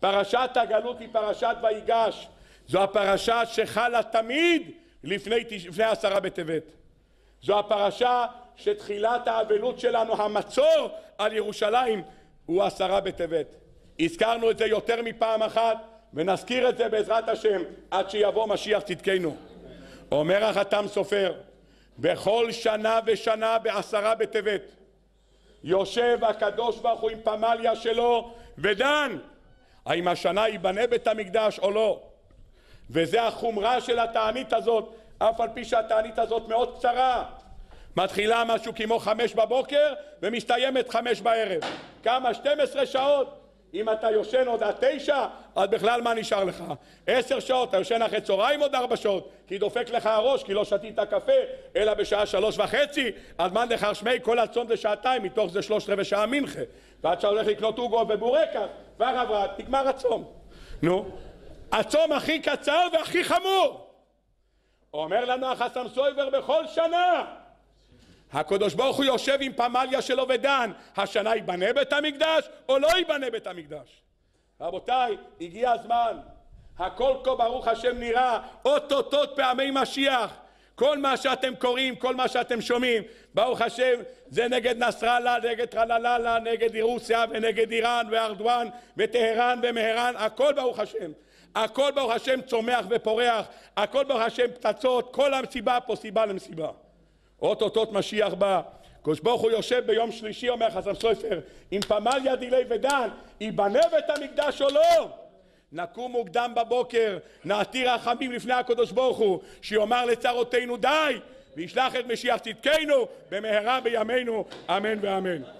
פרשת הגלות היא פרשת ויגש. זו הפרשה שחלה תמיד לפני, לפני עשרה בטבת. זו הפרשה שתחילת האבלות שלנו, המצור על ירושלים, הוא עשרה בטבת. הזכרנו את זה יותר מפעם אחת, ונזכיר את זה בעזרת השם עד שיבוא משיח צדקנו. אומר החתם סופר, בכל שנה ושנה בעשרה בטבת יושב הקדוש ברוך הוא עם פמליה שלו ודן האם השנה ייבנה בית המקדש או לא. וזה החומרה של התענית הזאת, אף על פי שהתענית הזאת מאוד קצרה. מתחילה משהו כמו חמש בבוקר ומסתיימת חמש בערב. כמה? 12 שעות. אם אתה יושן עוד עד תשע, אז בכלל מה נשאר לך? עשר שעות, אתה יושן אחרי צהריים עוד ארבע שעות, כי דופק לך הראש, כי לא שתית קפה, אלא בשעה שלוש וחצי, אז מה לך שמי כל הצום זה שעתיים, מתוך זה שלושת רבעי שעה מנחה. ועד שאתה הולך לקנות עוגו ובורקס, כבר עברה, תגמר הצום. נו, הצום הכי קצר והכי חמור. אומר לנו החסם סויבר בכל שנה. הקדוש ברוך הוא יושב עם פמליה שלו ודן, השנה ייבנה בית המקדש או לא ייבנה בית המקדש? רבותיי, הגיע הזמן. הכל כה ברוך השם נראה, אוטוטוט פעמי משיח. כל מה שאתם קוראים, כל מה שאתם שומעים, ברוך השם, זה נגד נסראללה, נגד טרללה, נגד רוסיה ונגד איראן וארדואן וטהרן ומהרן, הכל ברוך השם. הכל ברוך השם צומח ופורח, הכל ברוך השם פצצות, כל המסיבה פה סיבה למסיבה. אוטוטוט משיח בא. קדוש ברוך הוא יושב ביום שלישי, אומר חסם סופר, עם פמליה דילי ודן, ייבנה בית המקדש או לא? נקום מוקדם בבוקר, נעתיר רחמים לפני הקדוש ברוך הוא, שיאמר לצרותינו די, וישלח את משיח צדקנו במהרה בימינו, אמן ואמן.